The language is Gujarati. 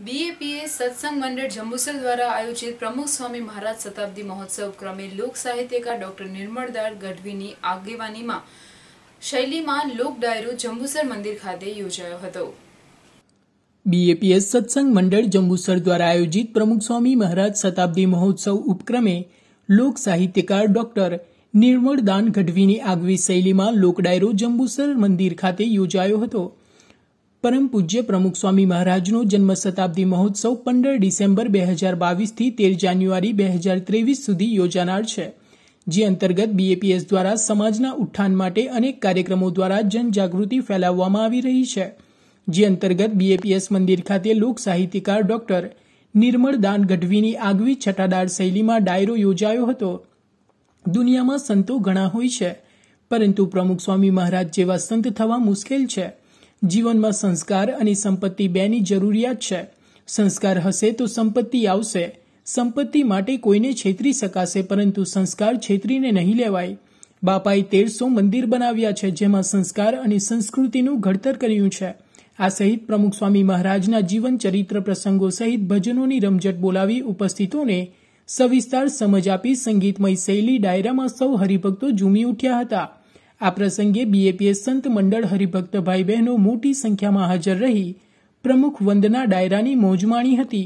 બીએપીએ સત્સંગ મંડળ જંબુસર દ્વારા આયોજિત પ્રમુખ સ્વામી મહારાજ શતાબ્દી મહોત્સવ ક્રમે લોક સાહિત્યકાર ડોક્ટર નિર્મળદાર ગઢવીની આગેવાનીમાં શૈલીમાં લોક ડાયરો જંબુસર મંદિર ખાતે યોજાયો હતો બીએપીએસ સત્સંગ મંડળ જંબુસર દ્વારા આયોજિત પ્રમુખ સ્વામી મહારાજ શતાબ્દી મહોત્સવ ઉપક્રમે લોક સાહિત્યકાર ડોક્ટર નિર્મળદાન ગઢવીની આગવી શૈલીમાં લોકડાયરો ડાયરો જંબુસર મંદિર ખાતે યોજાયો હતો પરમ પૂજ્ય પ્રમુખ સ્વામી મહારાજનો જન્મ શતાબ્દી મહોત્સવ પંદર ડિસેમ્બર બે હજાર બાવીસથી તેર જાન્યુઆરી બે હજાર ત્રેવીસ સુધી યોજાનાર છે જે અંતર્ગત બીએપીએસ દ્વારા સમાજના ઉત્થાન માટે અનેક કાર્યક્રમો દ્વારા જનજાગૃતિ ફેલાવવામાં આવી રહી છે જે અંતર્ગત બીએપીએસ મંદિર ખાતે લોક સાહિત્યકાર ડોક્ટર નિર્મળ દાન ગઢવીની આગવી છટાદાર શૈલીમાં ડાયરો યોજાયો હતો દુનિયામાં સંતો ઘણા હોય છે પરંતુ પ્રમુખ સ્વામી મહારાજ જેવા સંત થવા મુશ્કેલ છે જીવનમાં સંસ્કાર અને સંપત્તિ બેની જરૂરિયાત છે સંસ્કાર હશે તો સંપત્તિ આવશે સંપત્તિ માટે કોઈને છેતરી શકાશે પરંતુ સંસ્કાર છેતરીને નહીં લેવાય બાપાએ તેરસો મંદિર બનાવ્યા છે જેમાં સંસ્કાર અને સંસ્કૃતિનું ઘડતર કર્યું છે આ સહિત પ્રમુખ સ્વામી મહારાજના જીવન ચરિત્ર પ્રસંગો સહિત ભજનોની રમઝટ બોલાવી ઉપસ્થિતોને સવિસ્તાર સમજ આપી સંગીતમય શૈલી ડાયરામાં સૌ હરિભક્તો ઝૂમી ઉઠ્યા હતા આ પ્રસંગે બીએપીએસ સંત મંડળ હરિભક્ત ભાઈ બહેનો મોટી સંખ્યામાં હાજર રહી પ્રમુખ વંદના ડાયરાની મોજમાણી હતી